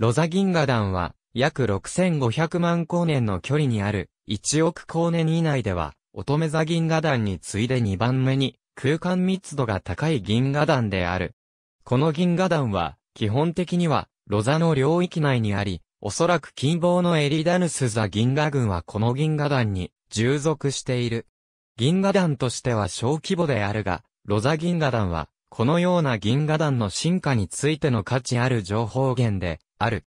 ロザ銀河団は、約6500万光年の距離にある、1億光年以内では、乙女座銀河団に次いで2番目に、空間密度が高い銀河団である。この銀河団は、基本的には、ロザの領域内にあり、おそらく近傍のエリダヌスザ銀河軍はこの銀河団に従属している。銀河団としては小規模であるが、ロザ銀河団は、このような銀河団の進化についての価値ある情報源で、ある。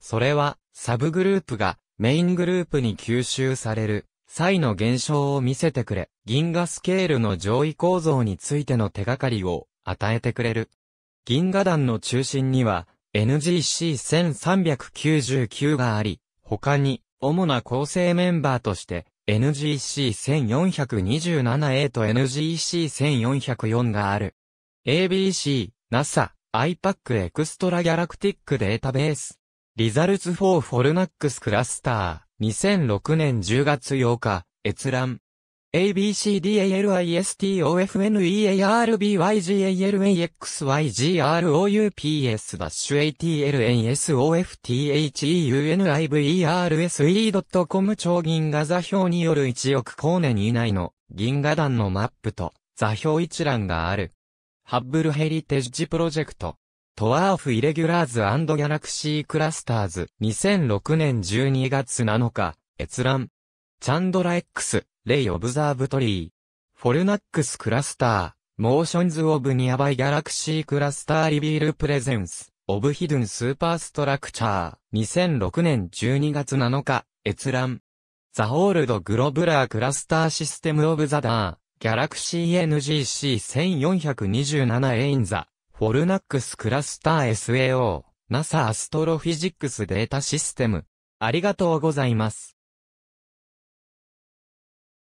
それは、サブグループがメイングループに吸収される際の現象を見せてくれ、銀河スケールの上位構造についての手がかりを与えてくれる。銀河団の中心には NGC1399 があり、他に主な構成メンバーとして NGC1427A と NGC1404 がある。ABC、NASA、iPack エクストラギャラクティックデータベース。リザルツ4フォルナックスクラスター。2006年10月8日、閲覧。a b c d a l i s t o f n e a r l y a r u b y g a l s o f t h e u n i v e r s c o m 超銀河座標による1億光年以内の銀河団のマップと座標一覧がある。ハッブルヘリテッジプロジェクト。トワーフイレギュラーズギャラクシークラスターズ。2006年12月7日、閲覧。チャンドラ X、レイオブザーブトリー。フォルナックスクラスター。モーションズ・オブ・ニアバイ・ギャラクシー・クラスター・リビール・プレゼンス、オブ・ヒドゥン・スーパー・ストラクチャー、2006年12月7日、閲覧。ザ・ホールド・グロブラー・クラスター・システム・オブ・ザ・ダー、Galaxy NGC1427 in the Fornax Cluster SAO NASA Astrophysics Data System ありがとうございます。